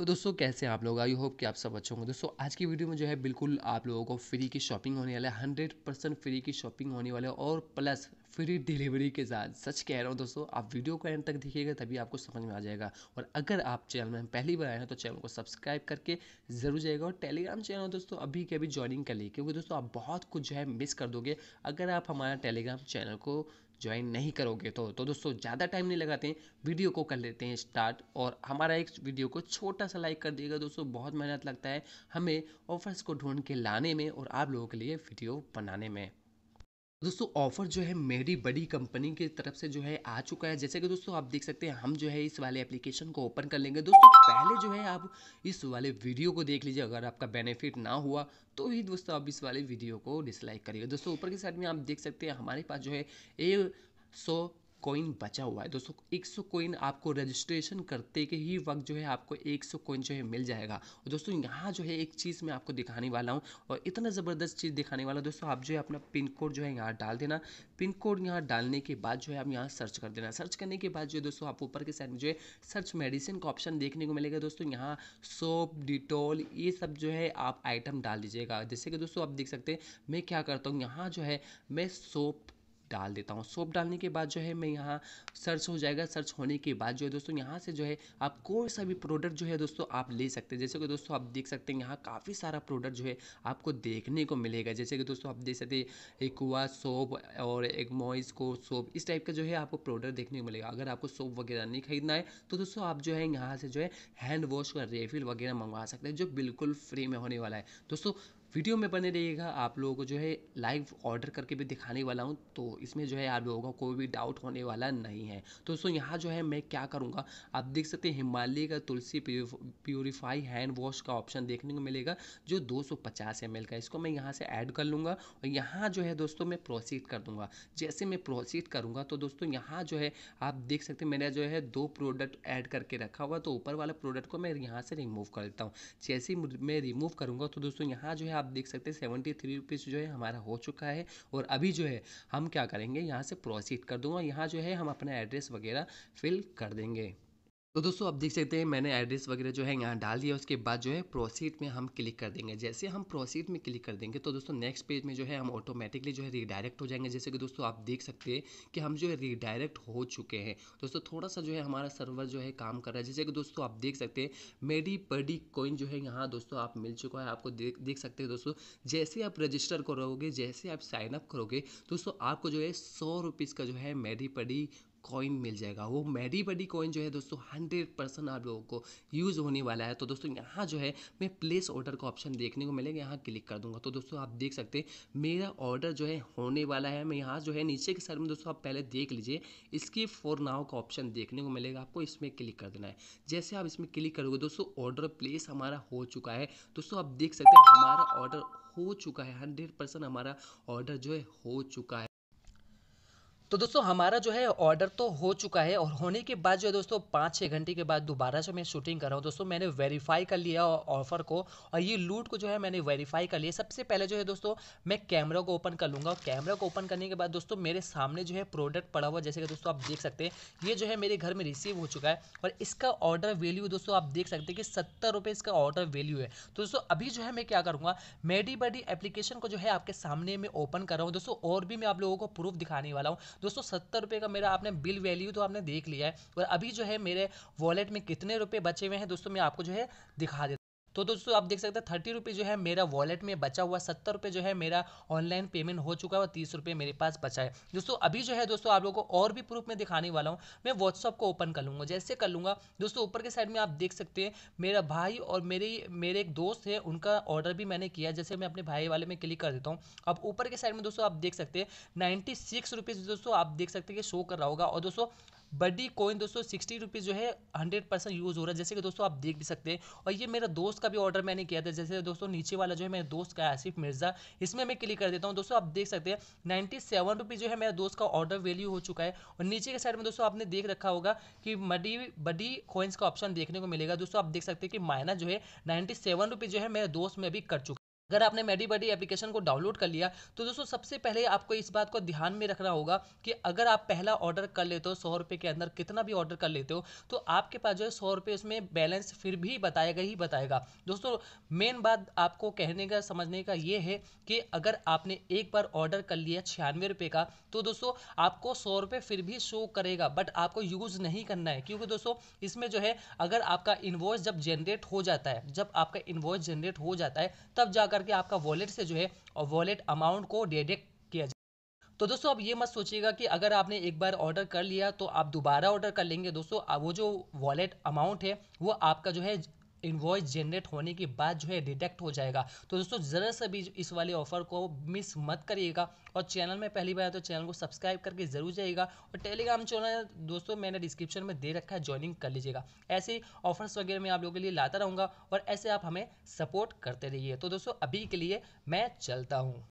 तो दोस्तों कैसे आप लोग आई होप कि आप सब अच्छे होंगे दोस्तों आज की वीडियो में जो है बिल्कुल आप लोगों को फ्री की शॉपिंग होने वाला है हंड्रेड परसेंट फ्री की शॉपिंग होने वाला है और प्लस फ्री डिलीवरी के साथ सच कह रहा हूँ दोस्तों आप वीडियो को एंड तक देखिएगा तभी आपको समझ में आ जाएगा और अगर आप चैनल में पहली बार आए हैं तो चैनल को सब्सक्राइब करके जरूर जाएगा और टेलीग्राम चैनल दोस्तों अभी के अभी ज्वाइनिंग कर लिए क्योंकि दोस्तों आप बहुत कुछ जो है मिस कर दोगे अगर आप हमारा टेलीग्राम चैनल को ज्वाइन नहीं करोगे तो तो दोस्तों ज़्यादा टाइम नहीं लगाते हैं वीडियो को कर लेते हैं स्टार्ट और हमारा एक वीडियो को छोटा सा लाइक कर दिएगा दोस्तों बहुत मेहनत लगता है हमें ऑफर्स को ढूंढ के लाने में और आप लोगों के लिए वीडियो बनाने में दोस्तों ऑफ़र जो है मेरी बड़ी कंपनी की तरफ से जो है आ चुका है जैसे कि दोस्तों आप देख सकते हैं हम जो है इस वाले एप्लीकेशन को ओपन कर लेंगे दोस्तों पहले जो है आप इस वाले वीडियो को देख लीजिए अगर आपका बेनिफिट ना हुआ तो ही दोस्तों आप इस वाले वीडियो को डिसलाइक करिएगा दोस्तों ऊपर की साइड में आप देख सकते हैं हमारे पास जो है ए सौ कॉइन बचा हुआ है दोस्तों 100 कॉइन आपको रजिस्ट्रेशन करते के ही वक्त जो है आपको 100 कॉइन जो है मिल जाएगा और दोस्तों यहाँ जो है एक चीज़ मैं आपको दिखाने वाला हूँ और इतना ज़बरदस्त चीज़ दिखाने वाला दोस्तों आप जो है अपना पिन कोड जो है यहाँ डाल देना पिन कोड यहाँ डालने के बाद जो है आप यहाँ सर्च कर देना सर्च करने के बाद जो है दोस्तों आप ऊपर के साइड में जो है सर्च मेडिसिन का ऑप्शन देखने को मिलेगा दोस्तों यहाँ सोप डिटोल ये सब जो है आप आइटम डाल दीजिएगा जैसे कि दोस्तों आप देख सकते हैं मैं क्या करता हूँ यहाँ जो है मैं सोप डाल देता हूँ सोप डालने के बाद जो है मैं यहाँ सर्च हो जाएगा सर्च होने के बाद जो है दोस्तों यहाँ से जो है आप कोई सा भी प्रोडक्ट जो है दोस्तों आप ले सकते हैं जैसे कि दोस्तों आप देख सकते हैं यहाँ काफ़ी सारा प्रोडक्ट जो है आपको देखने को मिलेगा जैसे कि दोस्तों आप देख सकते हैं कुआ सोप और एक मॉइस को सोप इस टाइप का जो है आपको प्रोडक्ट देखने को मिलेगा अगर आपको सोप वगैरह नहीं खरीदना है तो दोस्तों आप जो है यहाँ से जो है हैंड वॉश का रेफिल वगैरह मंगवा सकते हैं जो बिल्कुल फ्री में होने वाला है दोस्तों वीडियो में बने रहिएगा आप लोगों को जो है लाइव ऑर्डर करके भी दिखाने वाला हूँ तो इसमें जो है आप लोगों का कोई भी डाउट होने वाला नहीं है तो दोस्तों यहाँ जो है मैं क्या करूँगा आप देख सकते हैं हिमालय का तुलसी प्योरीफाई हैंड वॉश का ऑप्शन देखने को मिलेगा जो दो सौ का इसको मैं यहाँ से ऐड कर लूँगा और यहाँ जो है दोस्तों मैं प्रोसीड कर दूँगा जैसे मैं प्रोसीड करूँगा तो दोस्तों यहाँ जो है आप देख सकते हैं मेरा जो है दो प्रोडक्ट ऐड करके रखा हुआ तो ऊपर वाला प्रोडक्ट को मैं यहाँ से रिमूव कर देता हूँ जैसे मैं रिमूव करूँगा तो दोस्तों यहाँ जो है आप देख सकते हैं सेवेंटी थ्री रुपीज़ जो है हमारा हो चुका है और अभी जो है हम क्या करेंगे यहाँ से प्रोसीड कर दूंगा यहाँ जो है हम अपना एड्रेस वगैरह फिल कर देंगे तो दोस्तों आप देख सकते हैं मैंने एड्रेस वगैरह जो है यहाँ डाल दिया उसके बाद जो है प्रोसीड में हम क्लिक कर देंगे जैसे हम प्रोसीड में क्लिक कर देंगे तो दोस्तों नेक्स्ट पेज में जो है हम ऑटोमेटिकली जो है रिडायरेक्ट हो जाएंगे जैसे कि दोस्तों आप देख सकते हैं कि हम जो है रिडायरेक्ट हो चुके हैं दोस्तों थोड़ा सा जो है हमारा सर्वर जो है काम कर रहा है जैसे कि दोस्तों आप देख सकते हैं मेडी पडी कोइन जो है यहाँ दोस्तों आप मिल चुका है आपको देख देख सकते हैं दोस्तों जैसे आप रजिस्टर करोगे जैसे आप साइनअप करोगे दोस्तों आपको जो है सौ रुपीज़ का जो है मेडी पडी कॉइन मिल जाएगा वो मेरी बडी कॉइन जो है दोस्तों हंड्रेड परसेंट आप लोगों को यूज़ होने वाला है तो दोस्तों यहाँ जो है मैं प्लेस ऑर्डर का ऑप्शन देखने को मिलेगा यहाँ क्लिक कर दूंगा तो दोस्तों आप देख सकते हैं मेरा ऑर्डर जो है होने वाला है मैं यहाँ जो है नीचे के साइड में दोस्तों आप पहले देख लीजिए इसके फॉर नाव का ऑप्शन देखने को मिलेगा आपको इसमें क्लिक कर देना है जैसे आप इसमें क्लिक करोगे दोस्तों ऑर्डर प्लेस हमारा हो चुका है दोस्तों आप देख सकते हैं हमारा ऑर्डर हो चुका है हंड्रेड परसेंट हमारा ऑर्डर जो है हो चुका है तो दोस्तों हमारा जो है ऑर्डर तो हो चुका है और होने के बाद जो है दोस्तों पाँच छः घंटे के बाद दोबारा से मैं शूटिंग कर रहा हूँ दोस्तों मैंने वेरीफाई कर लिया ऑफर को और ये लूट को जो है मैंने वेरीफाई कर लिया सबसे पहले जो है दोस्तों मैं कैमरा को ओपन कर लूँगा और कैमरा को ओपन करने के बाद दोस्तों मेरे सामने जो है प्रोडक्ट पड़ा हुआ जैसे कि दोस्तों आप देख सकते हैं ये जो है मेरे घर में रिसीव हो चुका है और इसका ऑर्डर वैल्यू दोस्तों आप देख सकते हैं कि सत्तर रुपये इसका ऑर्डर वैल्यू है तो दोस्तों अभी जो है मैं क्या करूँगा मेडी बडी एप्लीकेशन को जो है आपके सामने मैं ओपन कर रहा हूँ दोस्तों और भी मैं आप लोगों को प्रूफ दिखाने वाला हूँ दोस्तों सत्तर रुपये का मेरा आपने बिल वैल्यू तो आपने देख लिया है और अभी जो है मेरे वॉलेट में कितने रुपये बचे हुए हैं दोस्तों मैं आपको जो है दिखा देता तो दोस्तों आप देख सकते हैं थर्टी रुपये जो है मेरा वॉलेट में बचा हुआ सत्तर रुपये जो है मेरा ऑनलाइन पेमेंट हो चुका है और तीस रुपये मेरे पास बचा है दोस्तों अभी जो है दोस्तों आप लोगों को और भी प्रूफ में दिखाने वाला हूँ मैं व्हाट्सअप को ओपन कर लूँगा जैसे कर लूँगा दोस्तों ऊपर के साइड में आप देख सकते हैं मेरा भाई और मेरी मेरे एक दोस्त है उनका ऑर्डर भी मैंने किया जैसे मैं अपने भाई वाले में क्लिक कर देता हूँ अब ऊपर के साइड में दोस्तों आप देख सकते हैं नाइन्टी सिक्स रुपीज़ दोस्तों आप देख सकते हैं कि शो कर रहा होगा और दोस्तों बडी कॉइन दोस्तों सिक्सटी रुपीज़ जो है हंड्रेड परसेंट यूज़ हो रहा है जैसे कि दोस्तों आप देख भी सकते हैं और ये मेरा दोस्त का भी ऑर्डर मैंने किया था जैसे दोस्तों नीचे वाला जो है मेरे दोस्त का आसिफ मिर्ज़ा इसमें मैं क्लिक कर देता हूँ दोस्तों आप देख सकते हैं नाइन्टी सेवन रुपीज़ जो है मेरा दोस्त का ऑर्डर वैल्यू हो चुका है और नीचे के साइड में दोस्तों आपने देख रखा होगा कि मडी बडी कॉइन्स का ऑप्शन देखने को मिलेगा दोस्तों आप देख सकते हैं कि मायना जो है नाइन्टी सेवन रुपीज़ जो है मेरे दोस्त में अभी कर चुका अगर आपने मेडी बडी एप्लीकेशन को डाउनलोड कर लिया तो दोस्तों सबसे पहले आपको इस बात को ध्यान में रखना होगा कि अगर आप पहला ऑर्डर कर लेते हो सौ रुपये के अंदर कितना भी ऑर्डर कर लेते हो तो आपके पास जो है सौ रुपये उसमें बैलेंस फिर भी बताएगा ही बताएगा दोस्तों मेन बात आपको कहने का समझने का ये है कि अगर आपने एक बार ऑर्डर कर लिया छियानवे रुपये का तो दोस्तों आपको सौ रुपये फिर भी शो करेगा बट आपको यूज़ नहीं करना है क्योंकि दोस्तों इसमें जो है अगर आपका इन्वॉइस जब जनरेट हो जाता है जब आपका इन्वॉइस जनरेट हो जाता है तब जाकर करके आपका वॉलेट से जो है और वॉलेट अमाउंट को डिडेक्ट किया जाए तो दोस्तों आप ये मत सोचिएगा कि अगर आपने एक बार ऑर्डर कर लिया तो आप दोबारा ऑर्डर कर लेंगे दोस्तों वो जो वॉलेट अमाउंट है वो आपका जो है इन्वॉइस जनरेट होने के बाद जो है डिडक्ट हो जाएगा तो दोस्तों ज़रा सा भी इस वाले ऑफर को मिस मत करिएगा और चैनल में पहली बार तो चैनल को सब्सक्राइब करके जरूर जाइएगा और टेलीग्राम चैनल दोस्तों मैंने डिस्क्रिप्शन में दे रखा है ज्वाइनिंग कर लीजिएगा ऐसे ऑफर्स वगैरह मैं आप लोगों के लिए लाता रहूँगा और ऐसे आप हमें सपोर्ट करते रहिए तो दोस्तों अभी के लिए मैं चलता हूँ